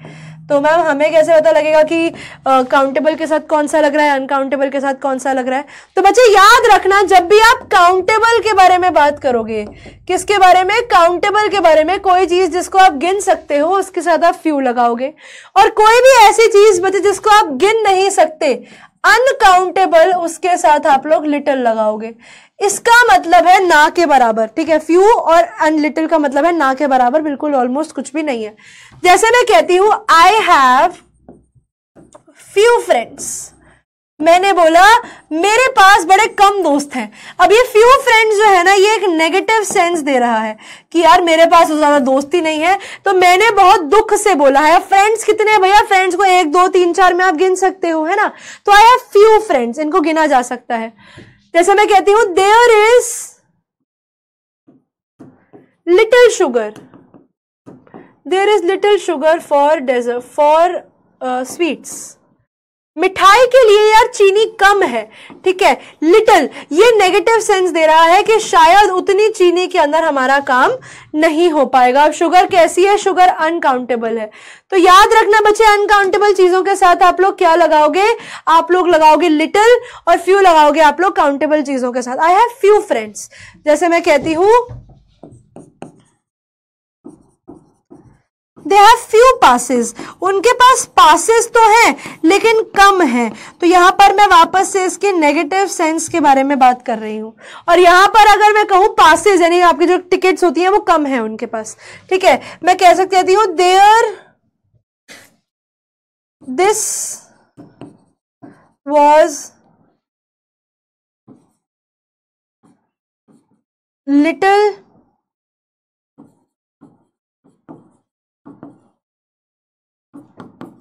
तो मैम हमें कैसे पता लगेगा कि काउंटेबल uh, के साथ कौन सा लग रहा है अनकाउंटेबल के साथ कौन सा लग रहा है तो बच्चे याद रखना जब भी आप काउंटेबल के बारे में बात करोगे किसके बारे में काउंटेबल के बारे में कोई चीज जिसको आप गिन सकते हो उसके साथ आप फ्यू लगाओगे और कोई भी ऐसी चीज बच्चे जिसको आप गिन नहीं सकते अनकाउंटेबल उसके साथ आप लोग लिटल लगाओगे इसका मतलब है ना के बराबर ठीक है फ्यू और अनलिटल का मतलब है ना के बराबर बिल्कुल ऑलमोस्ट कुछ भी नहीं है जैसे मैं कहती हूं आई हैव फ्यू फ्रेंड्स मैंने बोला मेरे पास बड़े कम दोस्त हैं अब ये फ्यू फ्रेंड्स जो है ना ये एक नेगेटिव सेंस दे रहा है कि यार मेरे पास तो ज्यादा दोस्ती नहीं है तो मैंने बहुत दुख से बोला है फ्रेंड्स कितने भैया फ्रेंड्स को एक दो तीन चार में आप गिन सकते हो है ना तो आई हैव फ्यू फ्रेंड्स इनको गिना जा सकता है जैसे मैं कहती हूं there is little sugar there is little sugar for dessert for sweets मिठाई के लिए यार चीनी कम है ठीक है लिटल ये नेगेटिव सेंस दे रहा है कि शायद उतनी चीनी के अंदर हमारा काम नहीं हो पाएगा अब शुगर कैसी है शुगर अनकाउंटेबल है तो याद रखना बच्चे अनकाउंटेबल चीजों के साथ आप लोग क्या लगाओगे आप लोग लगाओगे लिटल और फ्यू लगाओगे आप लोग काउंटेबल चीजों के साथ आई हैव फ्यू फ्रेंड्स जैसे मैं कहती हूँ दे हैव फ्यू पासिस उनके पास पासिस तो हैं लेकिन कम हैं तो यहाँ पर मैं वापस से इसके नेगेटिव सेंस के बारे में बात कर रही हूँ और यहाँ पर अगर मैं कहूँ पासिस यानी आपकी जो टिकट्स होती हैं वो कम है उनके पास ठीक है मैं कह सकती हूँ there this was little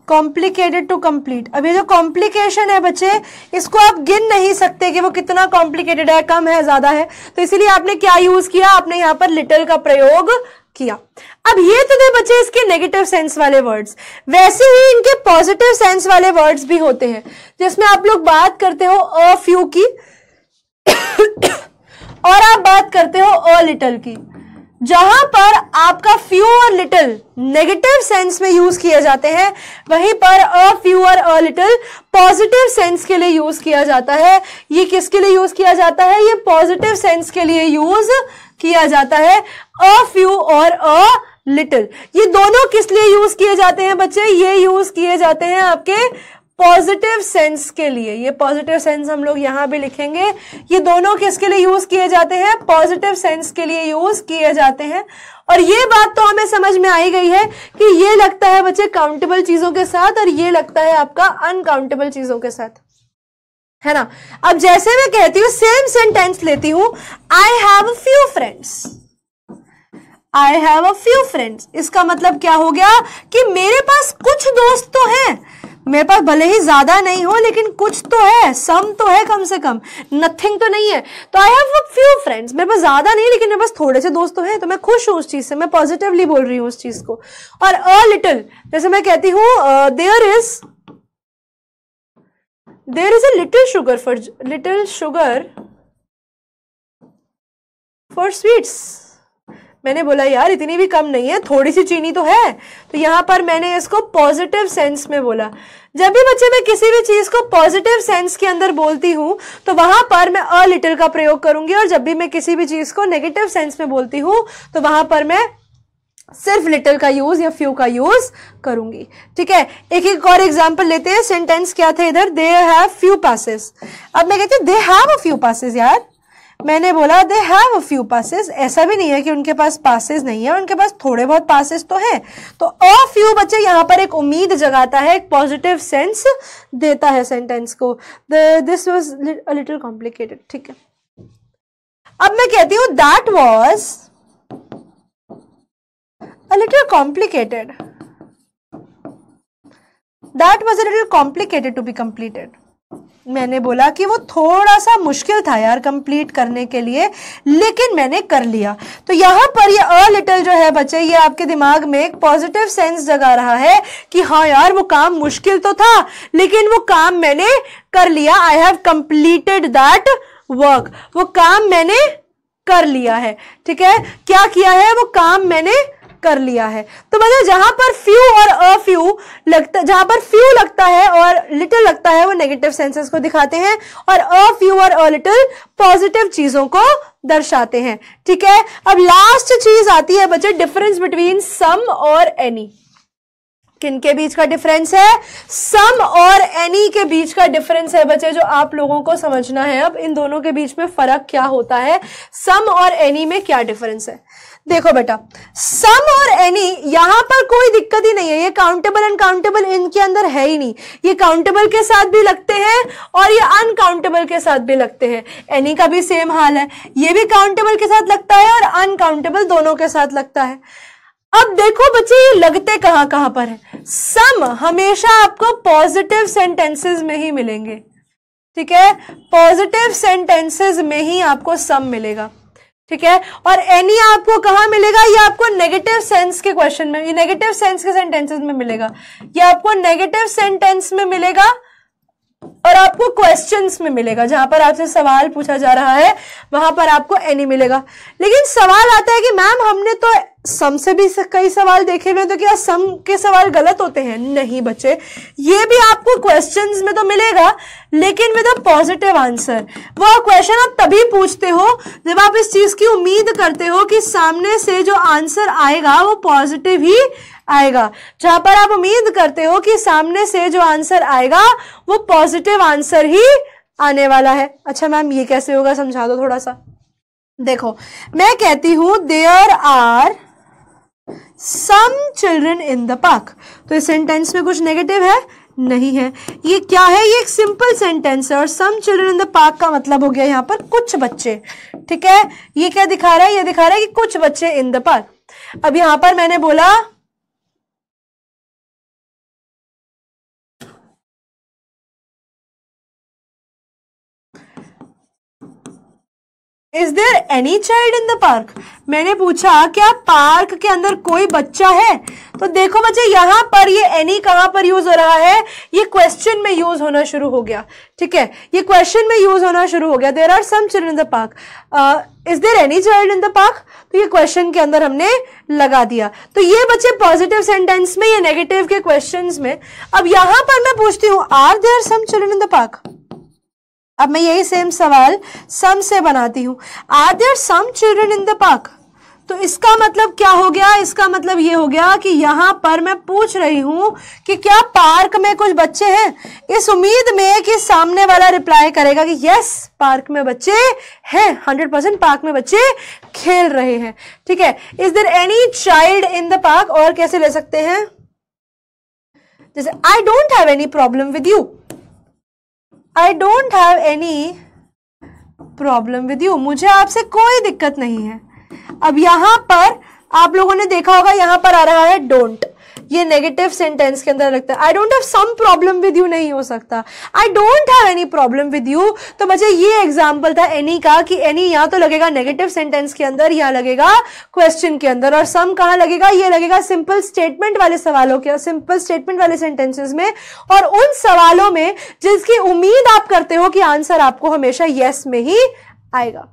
complicated to complete अब ये जो कॉम्प्लिकेशन है बच्चे इसको आप गिन नहीं सकते कि वो कितना कॉम्प्लिकेटेड है कम है ज्यादा है तो इसीलिए आपने क्या यूज किया आपने यहाँ पर लिटल का प्रयोग किया अब ये तो थे बच्चे इसके नेगेटिव सेंस वाले वर्ड्स वैसे ही इनके पॉजिटिव सेंस वाले वर्ड्स भी होते हैं जिसमें आप लोग बात करते हो अ फ्यू की और आप बात करते हो अ लिटल की जहां पर आपका फ्यू और लिटिल नेगेटिव सेंस में यूज किए जाते हैं वहीं पर अ फ्यू और अ लिटिल पॉजिटिव सेंस के लिए यूज किया जाता है ये किसके लिए यूज किया जाता है ये पॉजिटिव सेंस के लिए यूज किया जाता है अ फ्यू और अ लिटिल ये दोनों किस लिए यूज किए जाते हैं बच्चे ये यूज किए जाते हैं आपके पॉजिटिव सेंस के लिए ये पॉजिटिव सेंस हम लोग यहां भी लिखेंगे ये दोनों किसके लिए यूज किए जाते हैं पॉजिटिव सेंस के लिए यूज किए जाते हैं और ये बात तो हमें समझ में आई गई है कि ये लगता है बच्चे काउंटेबल चीजों के साथ और ये लगता है आपका अनकाउंटेबल चीजों के साथ है ना अब जैसे मैं कहती हूं सेम सेंटेंस लेती हूँ I have a few friends I have a few friends इसका मतलब क्या हो गया कि मेरे पास कुछ दोस्त तो हैं मेरे पास भले ही ज़्यादा नहीं हो लेकिन कुछ तो है सम तो है कम से कम नथिंग तो नहीं है तो आई हैव फ्यू फ्रेंड्स मेरे पास ज़्यादा नहीं लेकिन मेरे पास थोड़े से दोस्त तो हैं तो मैं खुश हूँ उस चीज़ से मैं पॉजिटिवली बोल रही हूँ उस चीज़ को और अ लिटिल जैसे मैं कहती हूँ there is there is a little sugar for little sugar for sweets मैंने बोला यार इतनी भी कम नहीं है थोड़ी सी चीनी तो है तो यहाँ पर मैंने इसको पॉजिटिव सेंस में बोला जब भी बच्चे मैं किसी भी चीज़ को पॉजिटिव सेंस के अंदर बोलती हूँ तो वहाँ पर मैं अ लिटिल का प्रयोग करूँगी और जब भी मैं किसी भी चीज़ को नेगेटिव सेंस में बोलती हूँ तो वहाँ पर मैं सिर्फ लिटिल का यूज या फ्यू का यूज करूंगी ठीक है एक एक और एग्जांपल लेते हैं सेंटेंस क्या थे इधर दे हैव फ्यू पासेस अब मैं कहती हूँ they have a few passes यार मैंने बोला they have a few passes ऐसा भी नहीं है कि उनके पास पासिस नहीं है उनके पास थोड़े बहुत पासिस तो हैं तो अ फ्यू बच्चे यहाँ पर एक उम्मीद जगाता है एक पॉजिटिव सेंस देता है सेंटेंस को this was a little complicated ठीक है अब मैं कहती हूँ that was a little complicated that was a little complicated to be completed मैंने बोला कि वो थोड़ा सा मुश्किल था यार कंप्लीट करने के लिए लेकिन मैंने कर लिया तो यहां पर ये अ लिटिल जो है बच्चे ये आपके दिमाग में एक पॉजिटिव सेंस जगा रहा है कि हाँ यार वो काम मुश्किल तो था लेकिन वो काम मैंने कर लिया I have completed that work वो काम मैंने कर लिया है ठीक है क्या किया है वो काम मैंने कर लिया है तो मतलब जहां पर फ्यू और अ फ्यू लगता जहां पर फ्यू लगता है और लिटिल लगता है वो नेगेटिव सेंसेस को दिखाते हैं और अ फ्यू और अ लिटिल पॉजिटिव चीजों को दर्शाते हैं ठीक है अब लास्ट चीज आती है बच्चे डिफरेंस बिटवीन सम और एनी किन के बीच का डिफरेंस है सम और एनी के बीच का डिफरेंस है बच्चे जो आप लोगों को समझना है अब इन दोनों के बीच में फर्क क्या होता है सम और एनी में क्या डिफरेंस है देखो बेटा सम और एनी यहां पर कोई दिक्कत ही नहीं है ये काउंटेबल अनकाउंटेबल इनके अंदर है ही नहीं ये काउंटेबल के साथ भी लगते हैं और ये अनकाउंटेबल के साथ भी लगते हैं एनी का भी सेम हाल है ये भी काउंटेबल के साथ लगता है और अनकाउंटेबल दोनों के साथ लगता है अब देखो बच्चे ये लगते कहां कहां पर है सम हमेशा आपको पॉजिटिव सेंटेंसेस में ही मिलेंगे ठीक है पॉजिटिव सेंटेंसेस में ही आपको सम मिलेगा ठीक है और एनी आपको कहा मिलेगा ये आपको नेगेटिव सेंस के क्वेश्चन में ये नेगेटिव सेंस के सेंटेंसेस में मिलेगा ये आपको नेगेटिव सेंटेंस में मिलेगा और आपको क्वेश्चंस में मिलेगा जहां पर आपसे सवाल पूछा जा रहा है वहां पर आपको एनी मिलेगा लेकिन सवाल आता है कि मैम हमने तो सम से भी कई सवाल देखे हुए तो क्या सम के सवाल गलत होते हैं नहीं बच्चे ये भी आपको क्वेश्चंस में तो मिलेगा लेकिन विद अ पॉजिटिव आंसर वो क्वेश्चन आप तभी पूछते हो जब आप इस चीज़ की उम्मीद करते हो कि सामने से जो आंसर आएगा वो पॉजिटिव ही आएगा जहां पर आप उम्मीद करते हो कि सामने से जो आंसर आएगा वो पॉजिटिव आंसर ही आने वाला है अच्छा मैम ये कैसे होगा समझा दो थोड़ा सा देखो मैं कहती हूँ there are some children in the park तो इस सेंटेंस में कुछ नेगेटिव है नहीं है ये क्या है ये एक सिंपल सेंटेंस है और some children in the park का मतलब हो गया यहाँ पर कुछ बच्चे ठीक है ये क्या दिखा रहा है ये दिखा रहा है कि कुछ बच्चे इन द पार्क अब यहाँ पर मैंने बोला is there any child in the park मैंने पूछा क्या पार्क के अंदर कोई बच्चा है तो देखो बच्चे यहाँ पर ये एनी कहाँ पर यूज हो रहा है ये क्वेश्चन में यूज होना शुरू हो गया ठीक है ये क्वेश्चन में यूज होना शुरू हो गया there are some children in the park is there any child in the park तो ये क्वेश्चन के अंदर हमने लगा दिया तो ये बच्चे पॉजिटिव सेंटेंस में या नेगेटिव के क्वेश्चन में अब यहाँ पर मैं पूछती हूँ are there some children in the park अब मैं यही सेम सवाल सम से बनाती हूँ are there some children in the park तो इसका मतलब क्या हो गया इसका मतलब ये हो गया कि यहाँ पर मैं पूछ रही हूँ कि क्या पार्क में कुछ बच्चे हैं इस उम्मीद में कि सामने वाला रिप्लाई करेगा कि यस पार्क में बच्चे हैं हंड्रेड परसेंट पार्क में बच्चे खेल रहे हैं ठीक है is there any child in the park और कैसे ले सकते हैं जैसे I don't have any problem with you I don't have any problem with you मुझे आपसे कोई दिक्कत नहीं है अब यहां पर आप लोगों ने देखा होगा यहां पर आ रहा है डोंट ये नेगेटिव सेंटेंस के अंदर लगता है I don't have some problem with you नहीं हो सकता I don't have any problem with you तो मुझे ये एग्जाम्पल था एनी का कि एनी यहां तो लगेगा नेगेटिव सेंटेंस के अंदर यहाँ लगेगा क्वेश्चन के अंदर और सम कहाँ लगेगा ये लगेगा सिंपल स्टेटमेंट वाले सवालों के सिंपल स्टेटमेंट वाले सेंटेंसेस में और उन सवालों में जिसकी उम्मीद आप करते हो कि आंसर आपको हमेशा येस yes में ही आएगा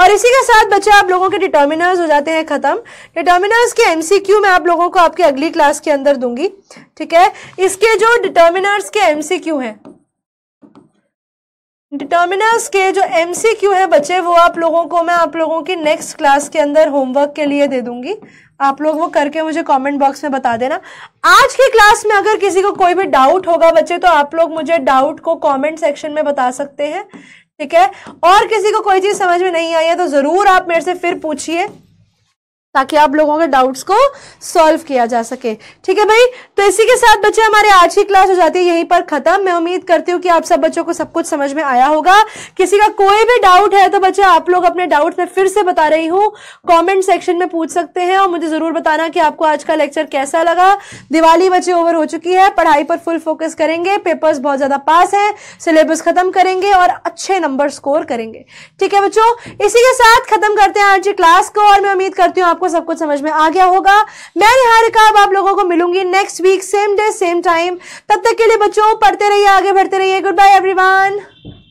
और इसी के साथ बच्चे आप लोगों के डिटर्मिनर्स हो जाते हैं ख़त्म डिटर्मिनर्स के एमसीक्यू मैं आप लोगों को आपके अगली क्लास के अंदर दूंगी ठीक है इसके जो डिटर्मिनर्स के एमसीक्यू हैं डिटर्मिनर्स के जो एमसीक्यू है बच्चे वो आप लोगों को मैं आप लोगों की नेक्स्ट क्लास के अंदर होमवर्क के लिए दे दूंगी आप लोग वो करके मुझे कमेंट बॉक्स में बता देना आज की क्लास में अगर किसी को कोई भी डाउट होगा बच्चे तो आप लोग मुझे डाउट को कमेंट सेक्शन में बता सकते हैं ठीक है और किसी को कोई चीज़ समझ में नहीं आई है तो ज़रूर आप मेरे से फिर पूछिए ताकि आप लोगों के डाउट्स को सॉल्व किया जा सके ठीक है भाई तो इसी के साथ बच्चे हमारे आज की क्लास हो जाती है यहीं पर खत्म मैं उम्मीद करती हूँ कि आप सब बच्चों को सब कुछ समझ में आया होगा किसी का कोई भी डाउट है तो बच्चे आप लोग अपने डाउट में फिर से बता रही हूँ कॉमेंट सेक्शन में पूछ सकते हैं और मुझे जरूर बताना कि आपको आज का लेक्चर कैसा लगा दिवाली बच्चे ओवर हो चुकी है पढ़ाई पर फुल फोकस करेंगे पेपर्स बहुत ज्यादा पास है सिलेबस खत्म करेंगे और अच्छे नंबर स्कोर करेंगे ठीक है बच्चों इसी के साथ खत्म करते हैं आज की क्लास को और मैं उम्मीद करती हूँ आपको सब कुछ समझ में आ गया होगा मैं निहारिका अब आप लोगों को मिलूंगी next week same day same time तब तक के लिए बच्चों पढ़ते रहिए आगे बढ़ते रहिए गुड बाय एवरीवन